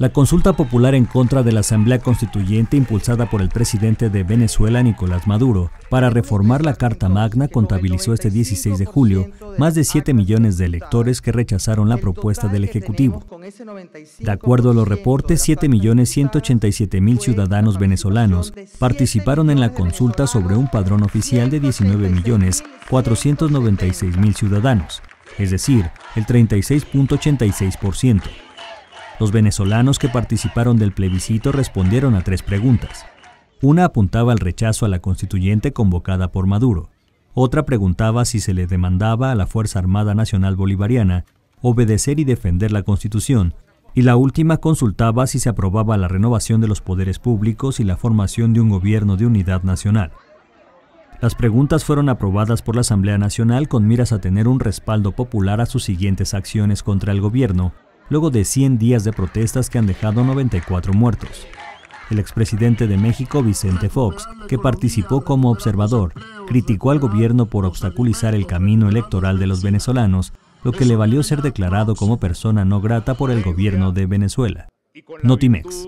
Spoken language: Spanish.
La consulta popular en contra de la Asamblea Constituyente impulsada por el presidente de Venezuela, Nicolás Maduro, para reformar la Carta Magna contabilizó este 16 de julio más de 7 millones de electores que rechazaron la propuesta del Ejecutivo. De acuerdo a los reportes, 7.187.000 ciudadanos venezolanos participaron en la consulta sobre un padrón oficial de 19.496.000 ciudadanos, es decir, el 36.86%. Los venezolanos que participaron del plebiscito respondieron a tres preguntas. Una apuntaba al rechazo a la constituyente convocada por Maduro. Otra preguntaba si se le demandaba a la Fuerza Armada Nacional Bolivariana obedecer y defender la Constitución, y la última consultaba si se aprobaba la renovación de los poderes públicos y la formación de un gobierno de unidad nacional. Las preguntas fueron aprobadas por la Asamblea Nacional con miras a tener un respaldo popular a sus siguientes acciones contra el gobierno luego de 100 días de protestas que han dejado 94 muertos. El expresidente de México, Vicente Fox, que participó como observador, criticó al gobierno por obstaculizar el camino electoral de los venezolanos, lo que le valió ser declarado como persona no grata por el gobierno de Venezuela. Notimex.